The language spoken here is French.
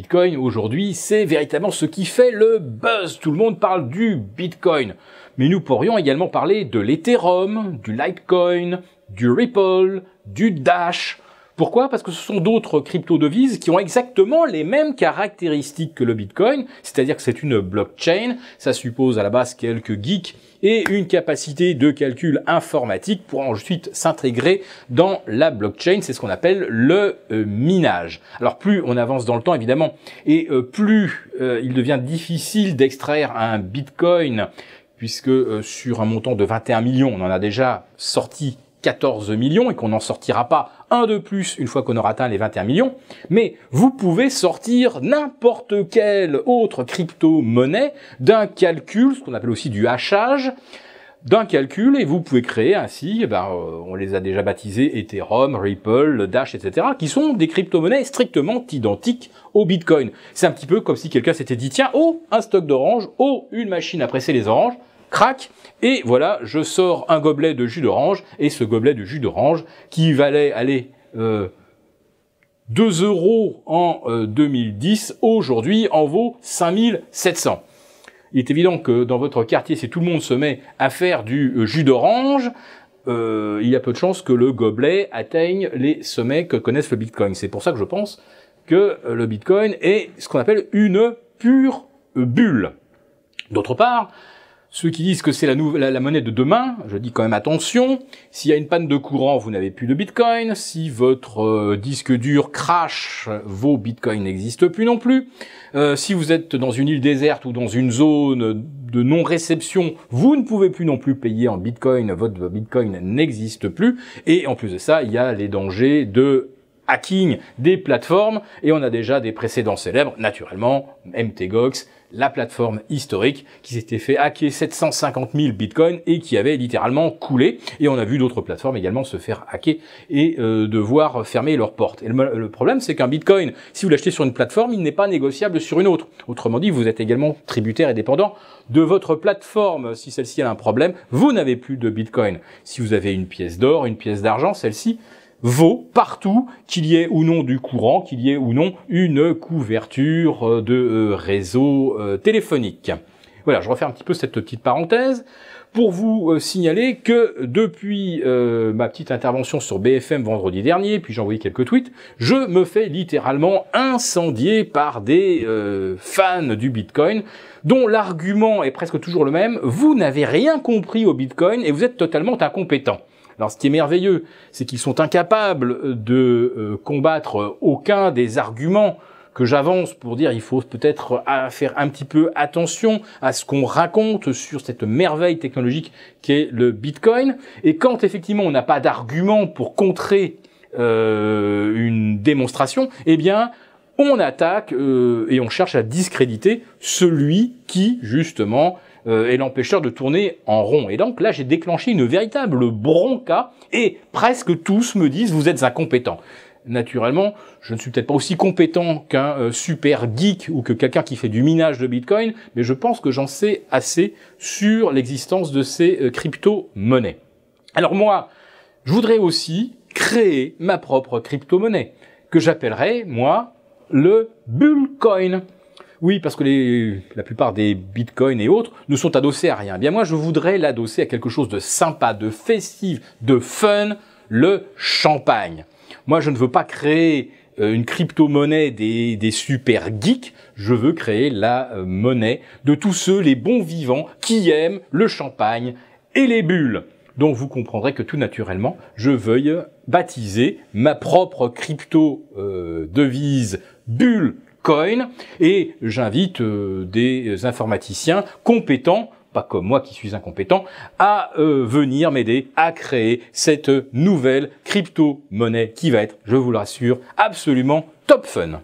Bitcoin aujourd'hui, c'est véritablement ce qui fait le buzz. Tout le monde parle du Bitcoin. Mais nous pourrions également parler de l'Ethereum, du Litecoin, du Ripple, du Dash, pourquoi Parce que ce sont d'autres crypto-devises qui ont exactement les mêmes caractéristiques que le Bitcoin, c'est-à-dire que c'est une blockchain, ça suppose à la base quelques geeks et une capacité de calcul informatique pour ensuite s'intégrer dans la blockchain. C'est ce qu'on appelle le euh, minage. Alors plus on avance dans le temps, évidemment, et euh, plus euh, il devient difficile d'extraire un bitcoin, puisque sur un montant de 21 millions, on en a déjà sorti 14 millions et qu'on n'en sortira pas un de plus une fois qu'on aura atteint les 21 millions, mais vous pouvez sortir n'importe quelle autre crypto-monnaie d'un calcul, ce qu'on appelle aussi du hachage, d'un calcul et vous pouvez créer ainsi, eh ben, euh, on les a déjà baptisés Ethereum, Ripple, Dash, etc., qui sont des crypto-monnaies strictement identiques au Bitcoin. C'est un petit peu comme si quelqu'un s'était dit, tiens, oh, un stock d'oranges, oh, une machine à presser les oranges, crac, et voilà, je sors un gobelet de jus d'orange, et ce gobelet de jus d'orange, qui valait, allez, euh, 2 euros en 2010, euh, aujourd'hui en vaut 5700. Il est évident que dans votre quartier, si tout le monde se met à faire du euh, jus d'orange, euh, il y a peu de chances que le gobelet atteigne les sommets que connaissent le Bitcoin. C'est pour ça que je pense que le Bitcoin est ce qu'on appelle une pure bulle. D'autre part, ceux qui disent que c'est la, monnaie de demain, je dis quand même attention. S'il y a une panne de courant, vous n'avez plus de bitcoin. Si votre euh, disque dur crash, vos bitcoins n'existent plus non plus. Euh, si vous êtes dans une île déserte ou dans une zone de non-réception, vous ne pouvez plus non plus payer en bitcoin. Votre bitcoin n'existe plus. Et en plus de ça, il y a les dangers de hacking des plateformes. Et on a déjà des précédents célèbres, naturellement, MTGOX, la plateforme historique qui s'était fait hacker 750 000 bitcoins et qui avait littéralement coulé. Et on a vu d'autres plateformes également se faire hacker et euh, devoir fermer leurs portes. Et le problème, c'est qu'un bitcoin, si vous l'achetez sur une plateforme, il n'est pas négociable sur une autre. Autrement dit, vous êtes également tributaire et dépendant de votre plateforme. Si celle-ci a un problème, vous n'avez plus de bitcoin. Si vous avez une pièce d'or, une pièce d'argent, celle-ci vaut partout qu'il y ait ou non du courant, qu'il y ait ou non une couverture euh, de euh, réseau euh, téléphonique. Voilà, je refais un petit peu cette petite parenthèse pour vous signaler que depuis ma petite intervention sur BFM vendredi dernier, puis j'ai envoyé quelques tweets, je me fais littéralement incendier par des fans du Bitcoin dont l'argument est presque toujours le même, vous n'avez rien compris au Bitcoin et vous êtes totalement incompétent. Alors ce qui est merveilleux, c'est qu'ils sont incapables de euh, combattre aucun des arguments que j'avance pour dire il faut peut-être euh, faire un petit peu attention à ce qu'on raconte sur cette merveille technologique qu'est le Bitcoin. Et quand effectivement on n'a pas d'argument pour contrer euh, une démonstration, eh bien on attaque et on cherche à discréditer celui qui justement euh, et l'empêcheur de tourner en rond. Et donc là, j'ai déclenché une véritable bronca et presque tous me disent vous êtes incompétent. Naturellement, je ne suis peut-être pas aussi compétent qu'un euh, super geek ou que quelqu'un qui fait du minage de Bitcoin, mais je pense que j'en sais assez sur l'existence de ces euh, crypto-monnaies. Alors moi, je voudrais aussi créer ma propre crypto-monnaie que j'appellerai, moi, le Bullcoin. Oui, parce que les, la plupart des bitcoins et autres ne sont adossés à rien. Eh bien moi, je voudrais l'adosser à quelque chose de sympa, de festif, de fun, le champagne. Moi, je ne veux pas créer euh, une crypto-monnaie des, super geeks, je veux créer la euh, monnaie de tous ceux, les bons vivants, qui aiment le champagne et les bulles. Donc vous comprendrez que tout naturellement, je veuille baptiser ma propre crypto-devise euh, bulle et j'invite euh, des informaticiens compétents pas comme moi qui suis incompétent, à euh, venir m'aider à créer cette nouvelle crypto-monnaie qui va être, je vous le rassure, absolument top fun.